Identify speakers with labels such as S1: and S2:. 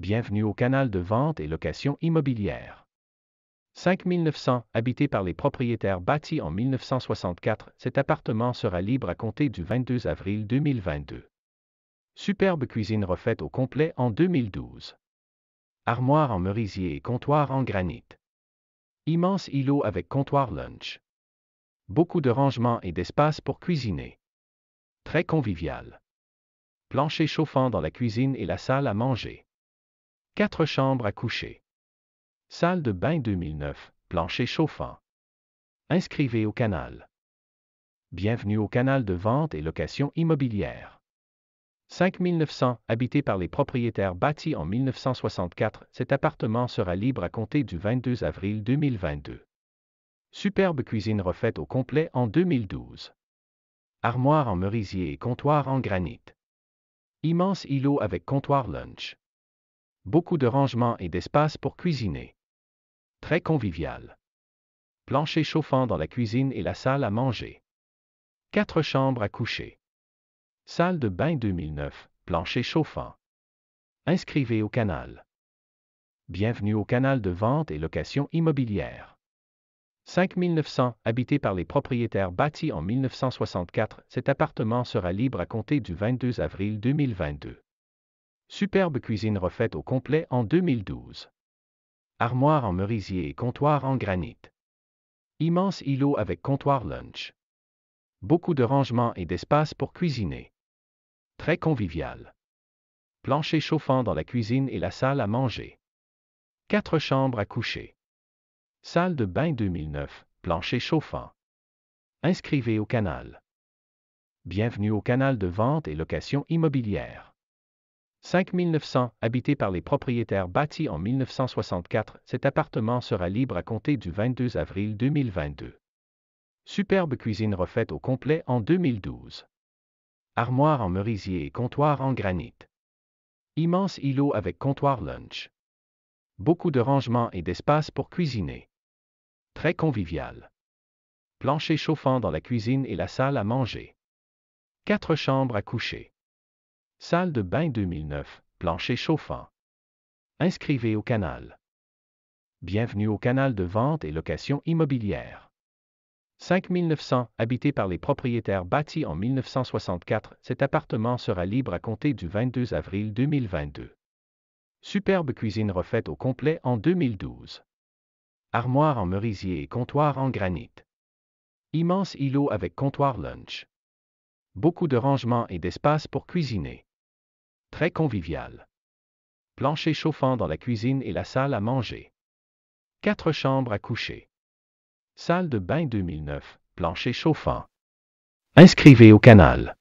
S1: bienvenue au canal de vente et location immobilière. 5900, habité par les propriétaires bâtis en 1964, cet appartement sera libre à compter du 22 avril 2022. Superbe cuisine refaite au complet en 2012. Armoire en merisier et comptoir en granit. Immense îlot avec comptoir lunch. Beaucoup de rangements et d'espace pour cuisiner. Très convivial. Plancher chauffant dans la cuisine et la salle à manger. Quatre chambres à coucher. Salle de bain 2009, plancher chauffant. Inscrivez au canal. Bienvenue au canal de vente et location immobilière. 5900, habité par les propriétaires bâtis en 1964, cet appartement sera libre à compter du 22 avril 2022. Superbe cuisine refaite au complet en 2012. Armoire en merisier et comptoir en granit. Immense îlot avec comptoir lunch beaucoup de rangements et d'espace pour cuisiner. Très convivial. Plancher chauffant dans la cuisine et la salle à manger. Quatre chambres à coucher. Salle de bain 2009, plancher chauffant. Inscrivez au canal. Bienvenue au canal de vente et location immobilière. 5900, habité par les propriétaires bâtis en 1964, cet appartement sera libre à compter du 22 avril 2022. Superbe cuisine refaite au complet en 2012. Armoire en merisier et comptoir en granit. Immense îlot avec comptoir lunch. Beaucoup de rangements et d'espace pour cuisiner. Très convivial. Plancher chauffant dans la cuisine et la salle à manger. Quatre chambres à coucher. Salle de bain 2009, plancher chauffant. Inscrivez au canal. Bienvenue au canal de vente et location immobilière. 5900, habité par les propriétaires bâtis en 1964, cet appartement sera libre à compter du 22 avril 2022. Superbe cuisine refaite au complet en 2012. Armoire en merisier et comptoir en granit. Immense îlot avec comptoir lunch. Beaucoup de rangements et d'espace pour cuisiner. Très convivial. Plancher chauffant dans la cuisine et la salle à manger. Quatre chambres à coucher. Salle de bain 2009, plancher chauffant. Inscrivez au canal. Bienvenue au canal de vente et location immobilière. 5900, habité par les propriétaires bâtis en 1964, cet appartement sera libre à compter du 22 avril 2022. Superbe cuisine refaite au complet en 2012. Armoire en merisier et comptoir en granit. Immense îlot avec comptoir lunch. Beaucoup de rangements et d'espace pour cuisiner. Très convivial. Plancher chauffant dans la cuisine et la salle à manger. Quatre chambres à coucher. Salle de bain 2009, plancher chauffant. Inscrivez au canal.